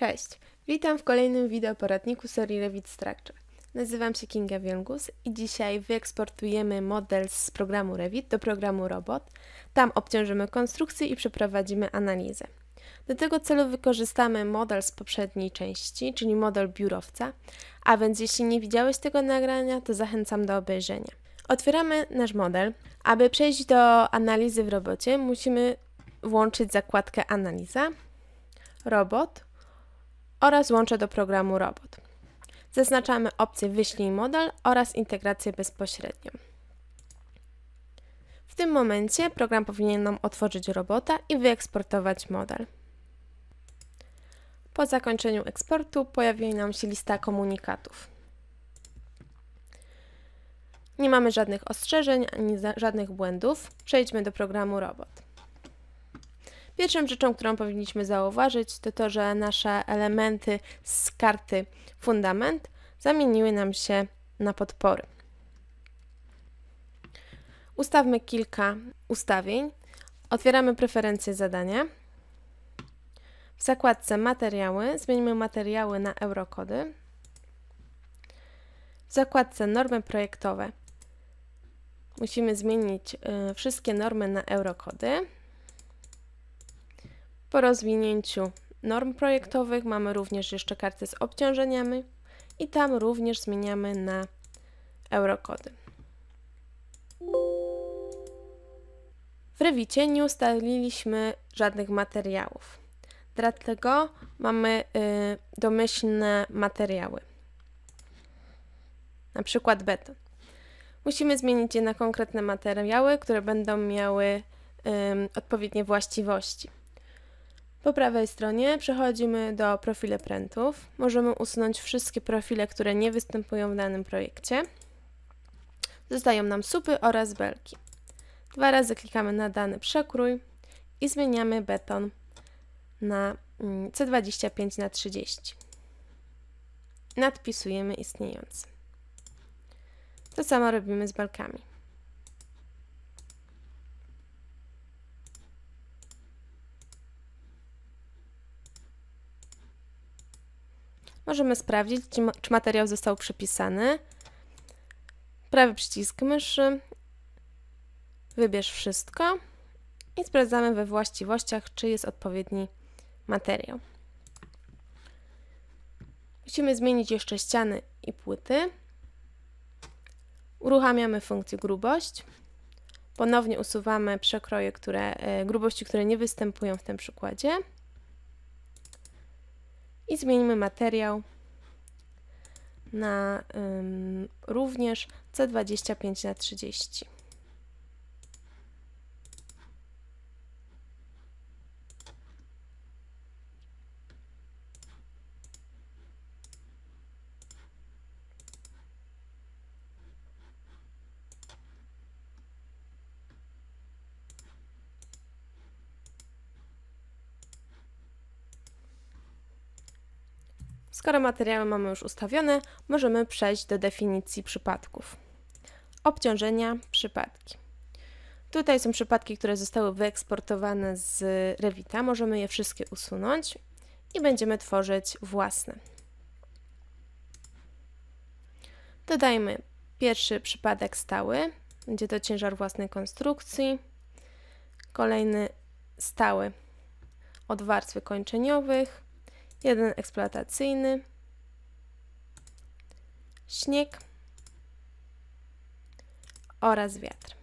Cześć, witam w kolejnym wideo poradniku serii Revit Structure. Nazywam się Kinga Wielgus i dzisiaj wyeksportujemy model z programu Revit do programu Robot. Tam obciążymy konstrukcję i przeprowadzimy analizę. Do tego celu wykorzystamy model z poprzedniej części, czyli model biurowca, a więc jeśli nie widziałeś tego nagrania, to zachęcam do obejrzenia. Otwieramy nasz model. Aby przejść do analizy w robocie, musimy włączyć zakładkę Analiza, Robot, oraz łącze do programu robot. Zaznaczamy opcję wyślij model oraz integrację bezpośrednią. W tym momencie program powinien nam otworzyć robota i wyeksportować model. Po zakończeniu eksportu pojawi nam się lista komunikatów. Nie mamy żadnych ostrzeżeń ani żadnych błędów. Przejdźmy do programu robot. Pierwszą rzeczą, którą powinniśmy zauważyć, to to, że nasze elementy z karty fundament zamieniły nam się na podpory. Ustawmy kilka ustawień. Otwieramy preferencje zadania. W zakładce materiały zmienimy materiały na eurokody. W zakładce normy projektowe musimy zmienić y, wszystkie normy na eurokody. Po rozwinięciu norm projektowych mamy również jeszcze kartę z obciążeniami i tam również zmieniamy na eurokody. W rewicie nie ustaliliśmy żadnych materiałów, dlatego mamy y, domyślne materiały, na przykład beton. Musimy zmienić je na konkretne materiały, które będą miały y, odpowiednie właściwości. Po prawej stronie przechodzimy do profile prętów. Możemy usunąć wszystkie profile, które nie występują w danym projekcie. Zostają nam supy oraz belki. Dwa razy klikamy na dany przekrój i zmieniamy beton na mm, C25 na 30. Nadpisujemy istniejący. To samo robimy z belkami. Możemy sprawdzić, czy materiał został przypisany. Prawy przycisk myszy, wybierz wszystko i sprawdzamy we właściwościach, czy jest odpowiedni materiał. Musimy zmienić jeszcze ściany i płyty. Uruchamiamy funkcję grubość. Ponownie usuwamy przekroje, które, e, grubości, które nie występują w tym przykładzie i zmienimy materiał na ym, również C25 na 30. Skoro materiały mamy już ustawione, możemy przejść do definicji przypadków. Obciążenia, przypadki. Tutaj są przypadki, które zostały wyeksportowane z Revita. Możemy je wszystkie usunąć i będziemy tworzyć własne. Dodajmy pierwszy przypadek stały. Będzie to ciężar własnej konstrukcji. Kolejny stały od warstwy kończeniowych jeden eksploatacyjny, śnieg oraz wiatr.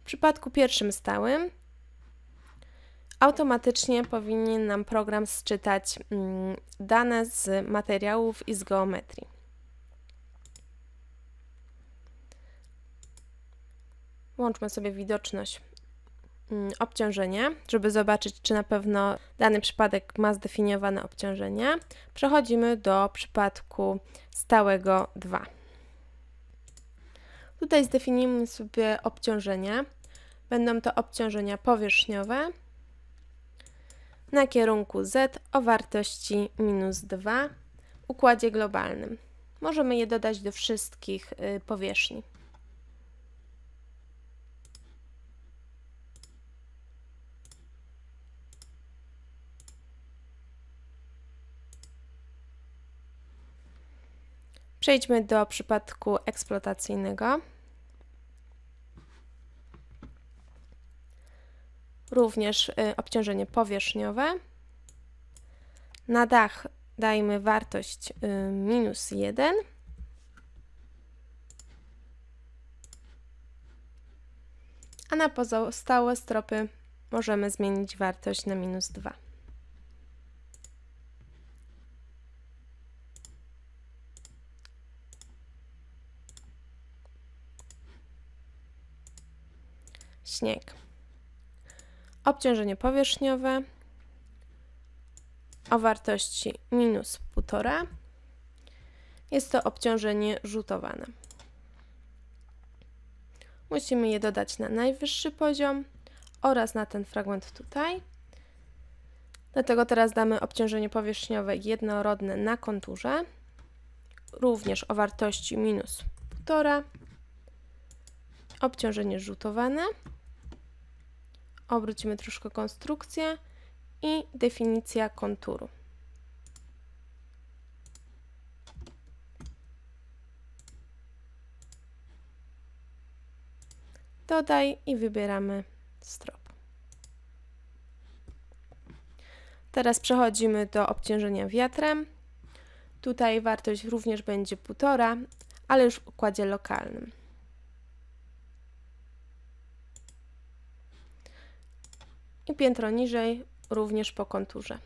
W przypadku pierwszym stałym automatycznie powinien nam program sczytać mm, dane z materiałów i z geometrii. Włączmy sobie widoczność Mm, obciążenie, żeby zobaczyć, czy na pewno dany przypadek ma zdefiniowane obciążenie, przechodzimy do przypadku stałego 2. Tutaj zdefiniujemy sobie obciążenie. Będą to obciążenia powierzchniowe na kierunku z o wartości minus 2 w układzie globalnym. Możemy je dodać do wszystkich y, powierzchni. Przejdźmy do przypadku eksploatacyjnego. Również y, obciążenie powierzchniowe. Na dach dajmy wartość y, minus 1. A na pozostałe stropy możemy zmienić wartość na minus 2. śnieg. Obciążenie powierzchniowe o wartości minus 1,5. Jest to obciążenie rzutowane. Musimy je dodać na najwyższy poziom oraz na ten fragment tutaj. Dlatego teraz damy obciążenie powierzchniowe jednorodne na konturze, również o wartości minus 1,5. Obciążenie rzutowane obrócimy troszkę konstrukcję i definicja konturu. Dodaj i wybieramy strop. Teraz przechodzimy do obciążenia wiatrem. Tutaj wartość również będzie 1,5, ale już w układzie lokalnym. i piętro niżej również po konturze.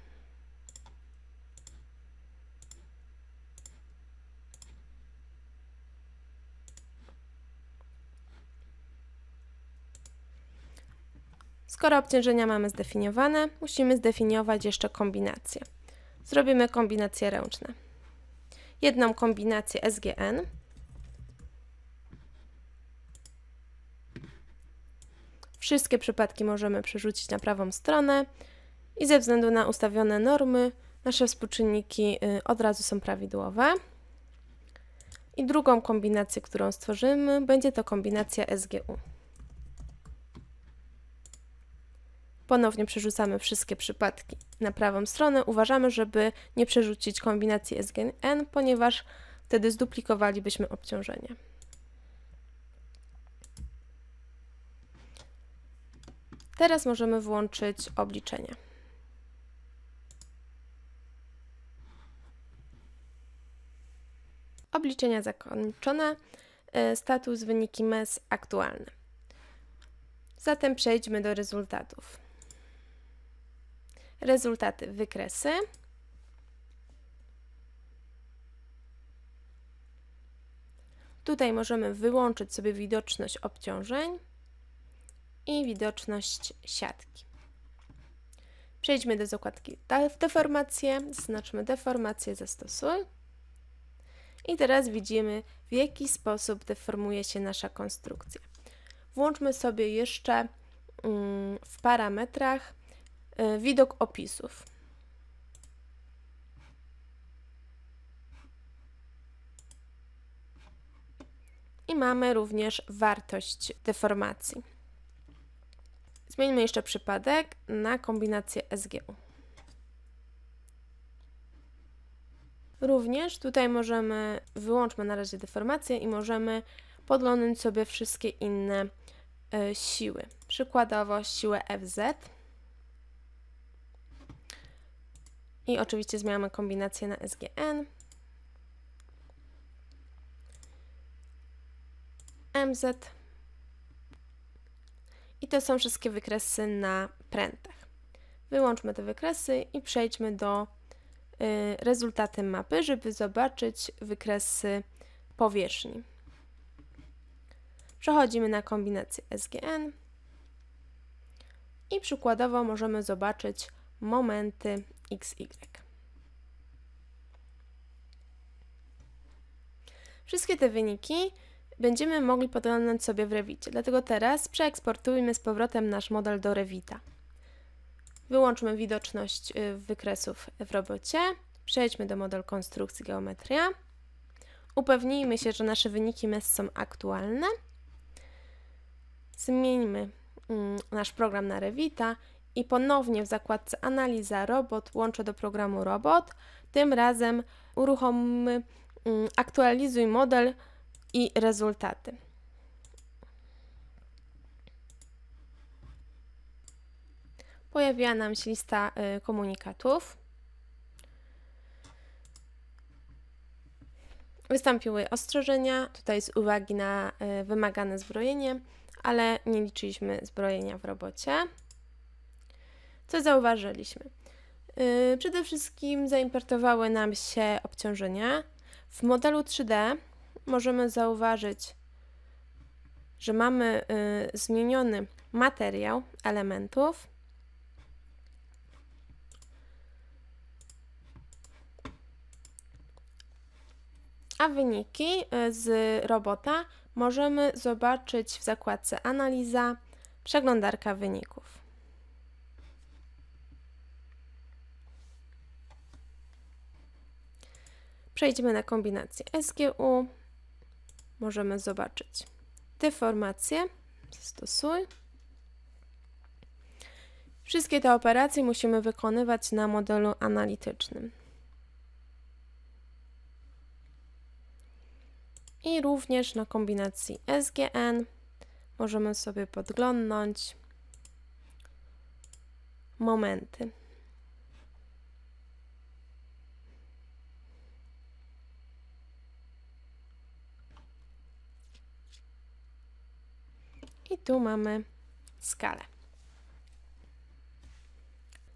Skoro obciążenia mamy zdefiniowane, musimy zdefiniować jeszcze kombinację. Zrobimy kombinacje ręczne. Jedną kombinację SGN, Wszystkie przypadki możemy przerzucić na prawą stronę i ze względu na ustawione normy nasze współczynniki y, od razu są prawidłowe. I drugą kombinację, którą stworzymy, będzie to kombinacja SGU. Ponownie przerzucamy wszystkie przypadki na prawą stronę. Uważamy, żeby nie przerzucić kombinacji SGN, ponieważ wtedy zduplikowalibyśmy obciążenie. Teraz możemy włączyć obliczenie. Obliczenia zakończone. E, status wyniki MES aktualny. Zatem przejdźmy do rezultatów. Rezultaty wykresy. Tutaj możemy wyłączyć sobie widoczność obciążeń i widoczność siatki. Przejdźmy do zakładki deformacje, zaznaczmy deformację zastosuj. I teraz widzimy, w jaki sposób deformuje się nasza konstrukcja. Włączmy sobie jeszcze mm, w parametrach y, widok opisów. I mamy również wartość deformacji. Zmieńmy jeszcze przypadek na kombinację SGU. Również tutaj możemy, wyłączmy na razie deformację i możemy podglądać sobie wszystkie inne y, siły. Przykładowo siłę FZ. I oczywiście zmieniamy kombinację na SGN. MZ. I to są wszystkie wykresy na prętach. Wyłączmy te wykresy i przejdźmy do y, rezultaty mapy, żeby zobaczyć wykresy powierzchni. Przechodzimy na kombinację SGN i przykładowo możemy zobaczyć momenty XY. Wszystkie te wyniki będziemy mogli podglądać sobie w Rewicie. Dlatego teraz przeeksportujmy z powrotem nasz model do Rewita. Wyłączmy widoczność y, wykresów w robocie. Przejdźmy do model konstrukcji geometria. Upewnijmy się, że nasze wyniki MES są aktualne. Zmieńmy mm, nasz program na Revita i ponownie w zakładce Analiza Robot łączę do programu Robot. Tym razem uruchommy mm, Aktualizuj model i rezultaty. Pojawiła nam się lista y, komunikatów. Wystąpiły ostrzeżenia, tutaj z uwagi na y, wymagane zbrojenie, ale nie liczyliśmy zbrojenia w robocie. Co zauważyliśmy? Y, przede wszystkim zaimportowały nam się obciążenia. W modelu 3D możemy zauważyć, że mamy y, zmieniony materiał elementów. A wyniki y, z robota możemy zobaczyć w zakładce Analiza, przeglądarka wyników. Przejdźmy na kombinację SGU, możemy zobaczyć. Deformację stosuj. Wszystkie te operacje musimy wykonywać na modelu analitycznym. I również na kombinacji SGN możemy sobie podglądnąć momenty. i tu mamy skalę.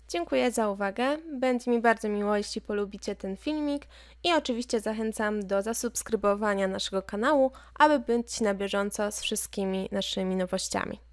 Dziękuję za uwagę. Będzie mi bardzo miło, jeśli polubicie ten filmik i oczywiście zachęcam do zasubskrybowania naszego kanału, aby być na bieżąco z wszystkimi naszymi nowościami.